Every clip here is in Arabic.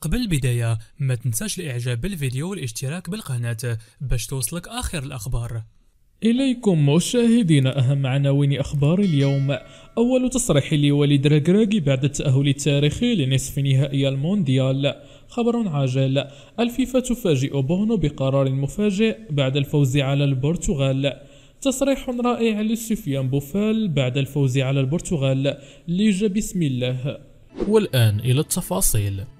قبل البداية ما تنساش الاعجاب بالفيديو والاشتراك بالقناة باش توصلك اخر الاخبار إليكم مشاهدينا أهم عناوين أخبار اليوم أول تصريح لوليد ركراكي بعد التأهل التاريخي لنصف نهائي المونديال خبر عاجل الفيفا تفاجئ بونو بقرار مفاجئ بعد الفوز على البرتغال تصريح رائع لسفيان بوفال بعد الفوز على البرتغال ليج بسم الله والآن إلى التفاصيل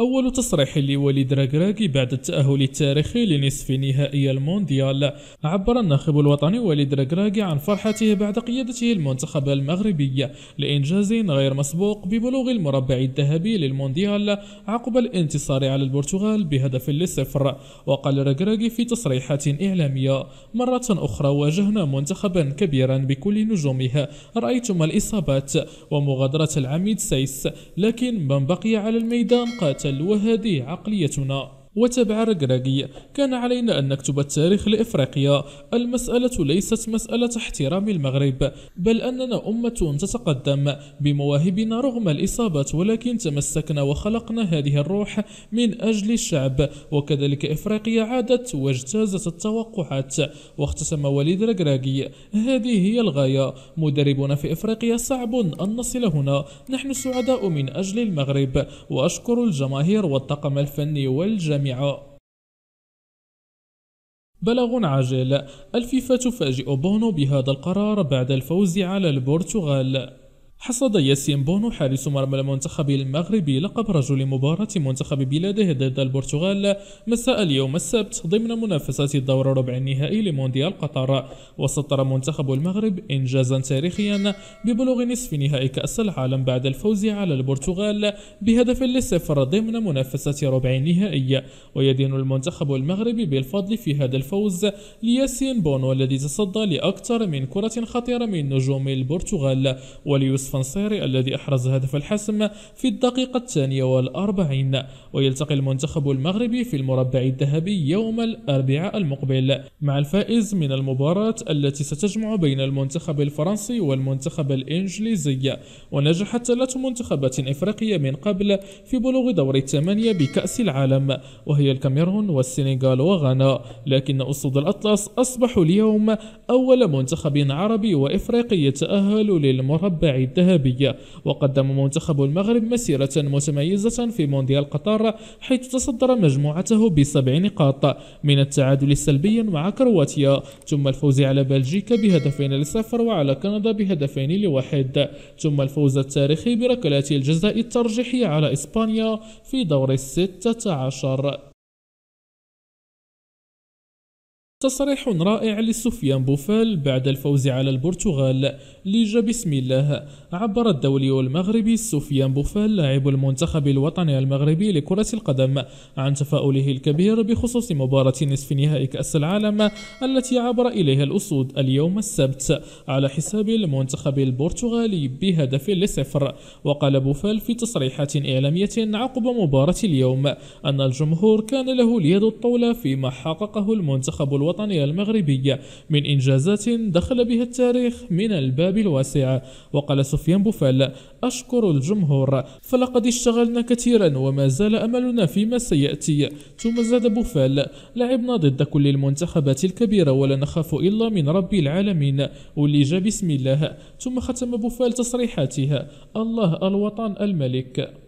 أول تصريح لوليد راكراكي بعد التأهل التاريخي لنصف نهائي المونديال عبر الناخب الوطني وليد راكراكي عن فرحته بعد قيادته المنتخب المغربي لإنجاز غير مسبوق ببلوغ المربع الذهبي للمونديال عقب الانتصار على البرتغال بهدف للصفر وقال راكراكي في تصريحات إعلامية مرة أخرى واجهنا منتخبا كبيرا بكل نجومه رأيتم الإصابات ومغادرة العميد سيس لكن من بقي على الميدان قاتل تلوى هذه عقليتنا وتبع ركراكي كان علينا أن نكتب التاريخ لإفريقيا المسألة ليست مسألة احترام المغرب بل أننا أمة تتقدم بمواهبنا رغم الإصابات ولكن تمسكنا وخلقنا هذه الروح من أجل الشعب وكذلك إفريقيا عادت واجتازت التوقعات واختتم وليد ركراكي هذه هي الغاية مدربنا في إفريقيا صعب أن نصل هنا نحن سعداء من أجل المغرب وأشكر الجماهير والطاقم الفني والجميع الجامعة بلاغ عاجل الفيفا تفاجئ بونو بهذا القرار بعد الفوز على البرتغال حصد ياسين بونو حارس مرمى المنتخب المغربي لقب رجل مباراة منتخب بلاده ضد البرتغال مساء اليوم السبت ضمن منافسات الدور ربع النهائي لمونديال قطر وسطر منتخب المغرب إنجازا تاريخيا ببلوغ نصف نهائي كأس العالم بعد الفوز على البرتغال بهدف لصفر ضمن منافسة ربع النهائي ويدين المنتخب المغربي بالفضل في هذا الفوز لياسين بونو الذي تصدى لأكثر من كرة خطيرة من نجوم البرتغال وليوسف السفنسيري الذي أحرز هدف الحسم في الدقيقة الثانية والأربعين ويلتقي المنتخب المغربي في المربع الذهبي يوم الأربعاء المقبل مع الفائز من المباراة التي ستجمع بين المنتخب الفرنسي والمنتخب الإنجليزي ونجحت ثلاث منتخبات إفريقية من قبل في بلوغ دور الثمانية بكأس العالم وهي الكاميرون والسنغال وغانا لكن أسود الأطلس أصبح اليوم أول منتخب عربي وإفريقي يتأهل للمربع الذهبية وقدم منتخب المغرب مسيرة متميزة في مونديال قطر حيث تصدر مجموعته بسبع نقاط من التعادل السلبي مع كرواتيا ثم الفوز على بلجيكا بهدفين لصفر وعلى كندا بهدفين لواحد ثم الفوز التاريخي بركلات الجزاء الترجيحي على إسبانيا في دور الستة عشر تصريح رائع لسفيان بوفال بعد الفوز على البرتغال ليجا بسم الله عبر الدولي المغربي سفيان بوفال لاعب المنتخب الوطني المغربي لكرة القدم عن تفاؤله الكبير بخصوص مباراة نصف نهائي كأس العالم التي عبر إليها الأسود اليوم السبت على حساب المنتخب البرتغالي بهدف لصفر وقال بوفال في تصريحات إعلامية عقب مباراة اليوم أن الجمهور كان له اليد الطولة فيما حققه المنتخب الوطني الوطنية المغربية من إنجازات دخل بها التاريخ من الباب الواسع وقال سفيان بوفال أشكر الجمهور فلقد اشتغلنا كثيرا وما زال أملنا فيما سيأتي ثم زاد بوفال لعبنا ضد كل المنتخبات الكبيرة ولا نخاف إلا من رب العالمين واللي جاب بسم الله ثم ختم بوفال تصريحاتها الله الوطن الملك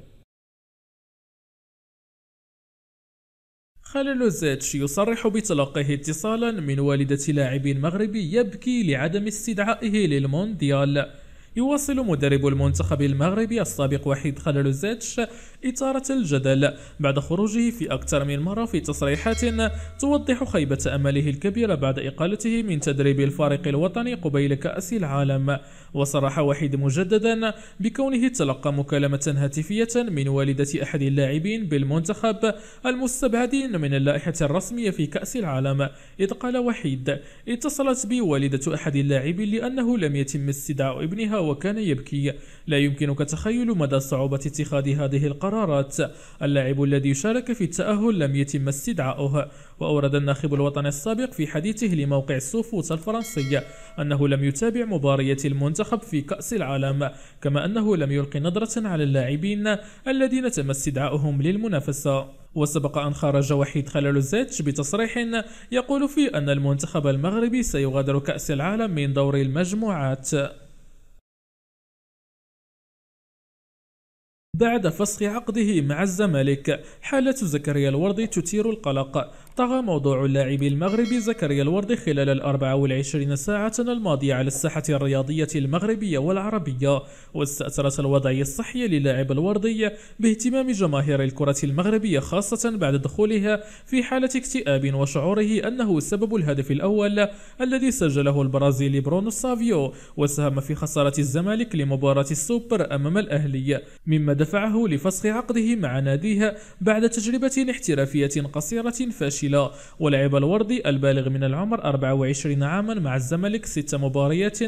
خليلوزيتش يصرح بتلقيه اتصالا من والدة لاعب مغربي يبكي لعدم استدعائه للمونديال يواصل مدرب المنتخب المغربي السابق وحيد خلال الزيتش إثارة الجدل بعد خروجه في أكثر من مرة في تصريحات توضح خيبة أمله الكبيرة بعد إقالته من تدريب الفريق الوطني قبيل كأس العالم وصرح وحيد مجددا بكونه تلقى مكالمة هاتفية من والدة أحد اللاعبين بالمنتخب المستبعدين من اللائحة الرسمية في كأس العالم إذ قال وحيد اتصلت بي والدة أحد اللاعبين لأنه لم يتم استدعاء ابنها وكان يبكي لا يمكنك تخيل مدى صعوبة اتخاذ هذه القرارات اللاعب الذي شارك في التأهل لم يتم استدعاؤه وأورد الناخب الوطني السابق في حديثه لموقع السوفوت الفرنسي أنه لم يتابع مبارية المنتخب في كأس العالم كما أنه لم يلق نظرة على اللاعبين الذين تم استدعاؤهم للمنافسة وسبق أن خرج وحيد خلال الزيتش بتصريح يقول فيه أن المنتخب المغربي سيغادر كأس العالم من دور المجموعات بعد فسخ عقده مع الزمالك حالة زكريا الوردي تثير القلق طغى موضوع اللاعب المغربي زكريا الوردي خلال ال 24 ساعة الماضية على الساحة الرياضية المغربية والعربية واستأثرت الوضعية الصحية للاعب الوردي باهتمام جماهير الكرة المغربية خاصة بعد دخولها في حالة اكتئاب وشعوره أنه سبب الهدف الأول الذي سجله البرازيلي برونو سافيو وساهم في خسارة الزمالك لمباراة السوبر أمام الأهلي مما دفعه لفسخ عقده مع ناديها بعد تجربة احترافية قصيرة فاشلة ولعب الوردي البالغ من العمر 24 عاما مع الزمالك ست مباريات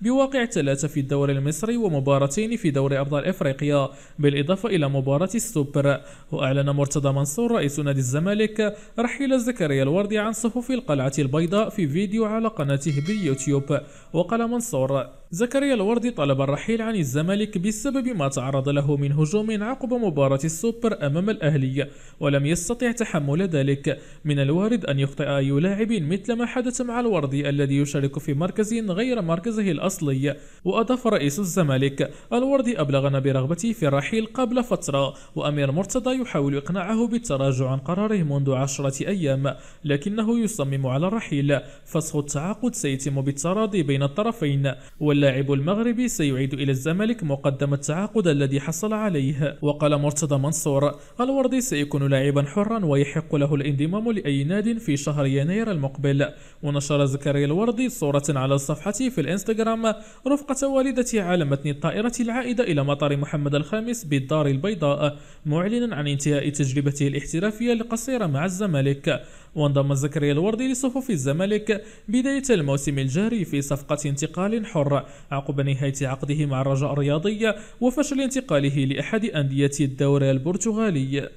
بواقع ثلاثة في الدوري المصري ومباراتين في دوري أبطال إفريقيا بالإضافة إلى مباراة السوبر وأعلن مرتضى منصور رئيس نادي الزمالك رحيل زكريا الوردي عن صفوف القلعة البيضاء في فيديو على قناته باليوتيوب وقال منصور زكريا الوردي طلب الرحيل عن الزمالك بسبب ما تعرض له من هجوم عقب مباراة السوبر أمام الأهلي ولم يستطع تحمل ذلك من الوارد أن يخطئ أي لاعب مثل ما حدث مع الوردي الذي يشارك في مركز غير مركزه الأصلي وأضاف رئيس الزمالك الوردي أبلغنا برغبته في الرحيل قبل فترة وأمير مرتضى يحاول إقناعه بالتراجع عن قراره منذ عشرة أيام لكنه يصمم على الرحيل فسخ التعاقد سيتم بالتراضي بين الطرفين ولا اللاعب المغربي سيعيد إلى الزمالك مقدم التعاقد الذي حصل عليه وقال مرتضى منصور الوردي سيكون لاعبا حرا ويحق له الانضمام لأي ناد في شهر يناير المقبل ونشر زكريا الوردي صورة على صفحته في الانستغرام رفقة والدته على متن الطائرة العائدة إلى مطار محمد الخامس بالدار البيضاء معلنا عن انتهاء تجربته الاحترافية القصيرة مع الزمالك وانضم زكريا الوردي لصفوف الزمالك بداية الموسم الجاري في صفقة انتقال حره عقب نهاية عقده مع الرجاء الرياضي وفشل انتقاله لأحد أندية الدوري البرتغالي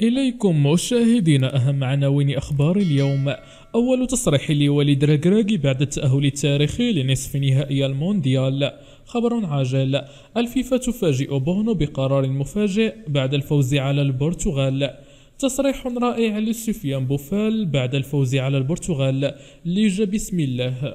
إليكم مشاهدين أهم عناوين أخبار اليوم أول تصريح لوليد راجراجي بعد التأهل التاريخي لنصف نهائي المونديال خبر عاجل الفيفا تفاجئ بونو بقرار مفاجئ بعد الفوز على البرتغال تصريح رائع لسفيان بوفال بعد الفوز على البرتغال ليج بسم الله